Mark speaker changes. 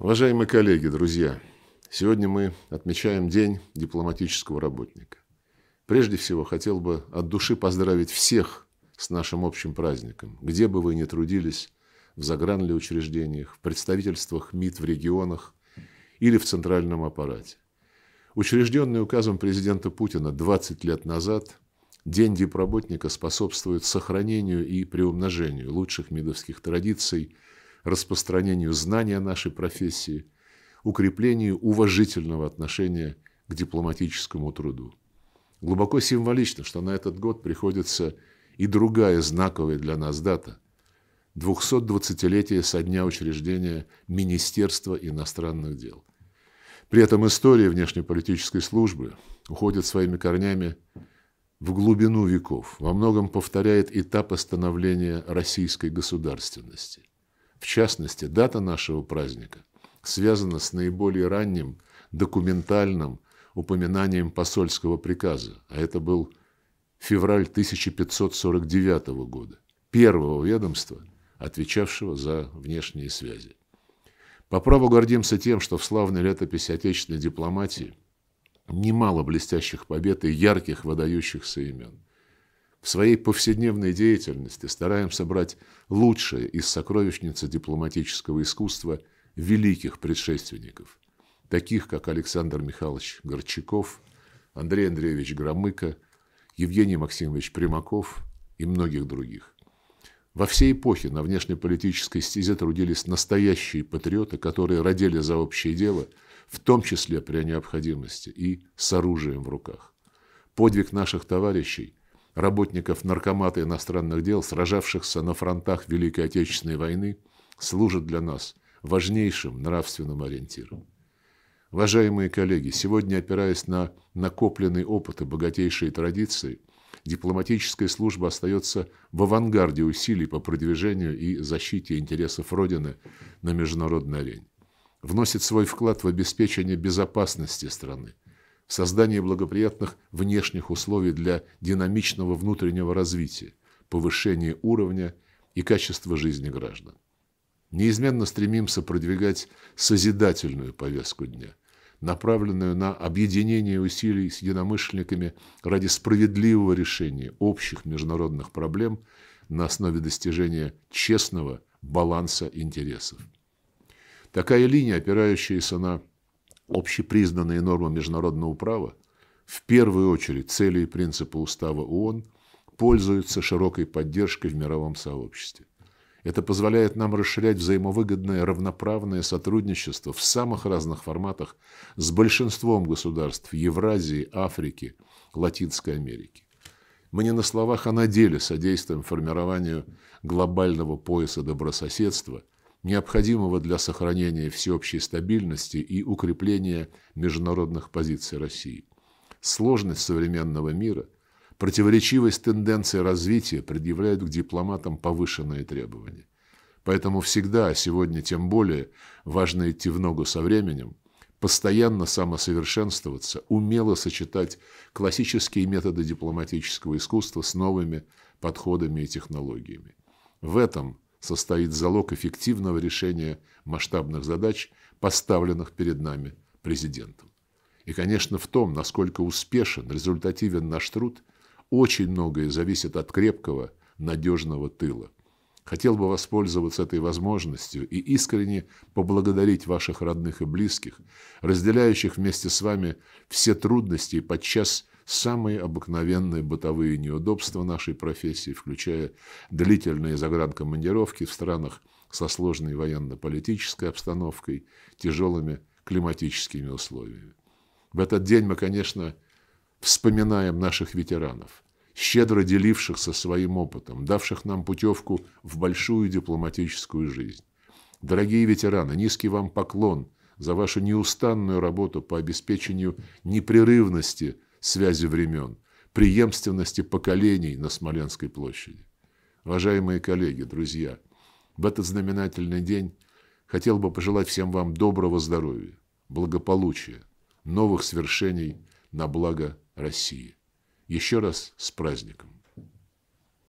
Speaker 1: Уважаемые коллеги, друзья, сегодня мы отмечаем День дипломатического работника. Прежде всего, хотел бы от души поздравить всех с нашим общим праздником, где бы вы ни трудились, в учреждениях, в представительствах МИД в регионах или в центральном аппарате. Учрежденный указом президента Путина 20 лет назад, День дипработника способствует сохранению и приумножению лучших МИДовских традиций – распространению знания нашей профессии, укреплению уважительного отношения к дипломатическому труду. Глубоко символично, что на этот год приходится и другая знаковая для нас дата – 220-летие со дня учреждения Министерства иностранных дел. При этом история внешнеполитической службы уходит своими корнями в глубину веков, во многом повторяет этап становления российской государственности – в частности, дата нашего праздника связана с наиболее ранним документальным упоминанием посольского приказа, а это был февраль 1549 года, первого ведомства, отвечавшего за внешние связи. По праву гордимся тем, что в славной летописи отечественной дипломатии немало блестящих побед и ярких выдающихся имен. В своей повседневной деятельности стараемся брать лучшее из сокровищницы дипломатического искусства великих предшественников, таких как Александр Михайлович Горчаков, Андрей Андреевич Громыко, Евгений Максимович Примаков и многих других. Во всей эпохе на внешнеполитической стезе трудились настоящие патриоты, которые родили за общее дело, в том числе при необходимости и с оружием в руках. Подвиг наших товарищей – работников Наркомата иностранных дел, сражавшихся на фронтах Великой Отечественной войны, служат для нас важнейшим нравственным ориентиром. Уважаемые коллеги, сегодня, опираясь на накопленный опыт и богатейшие традиции, дипломатическая служба остается в авангарде усилий по продвижению и защите интересов Родины на международной арене. Вносит свой вклад в обеспечение безопасности страны, создание благоприятных внешних условий для динамичного внутреннего развития, повышение уровня и качества жизни граждан. Неизменно стремимся продвигать созидательную повестку дня, направленную на объединение усилий с единомышленниками ради справедливого решения общих международных проблем на основе достижения честного баланса интересов. Такая линия, опирающаяся на общепризнанные нормы международного права, в первую очередь цели и принципы устава ООН, пользуются широкой поддержкой в мировом сообществе. Это позволяет нам расширять взаимовыгодное равноправное сотрудничество в самых разных форматах с большинством государств Евразии, Африки, Латинской Америки. Мы не на словах, а на деле содействуем формированию глобального пояса добрососедства – необходимого для сохранения всеобщей стабильности и укрепления международных позиций России. Сложность современного мира, противоречивость тенденций развития предъявляют к дипломатам повышенные требования. Поэтому всегда, а сегодня тем более, важно идти в ногу со временем, постоянно самосовершенствоваться, умело сочетать классические методы дипломатического искусства с новыми подходами и технологиями. В этом – состоит залог эффективного решения масштабных задач, поставленных перед нами президентом. И, конечно, в том, насколько успешен, результативен наш труд, очень многое зависит от крепкого, надежного тыла. Хотел бы воспользоваться этой возможностью и искренне поблагодарить ваших родных и близких, разделяющих вместе с вами все трудности и подчас самые обыкновенные бытовые неудобства нашей профессии, включая длительные загранкомандировки в странах со сложной военно-политической обстановкой, тяжелыми климатическими условиями. В этот день мы, конечно, вспоминаем наших ветеранов, щедро делившихся своим опытом, давших нам путевку в большую дипломатическую жизнь. Дорогие ветераны, низкий вам поклон за вашу неустанную работу по обеспечению непрерывности связи времен, преемственности поколений на Смоленской площади. Уважаемые коллеги, друзья, в этот знаменательный день хотел бы пожелать всем вам доброго здоровья, благополучия, новых свершений на благо России. Еще раз с праздником!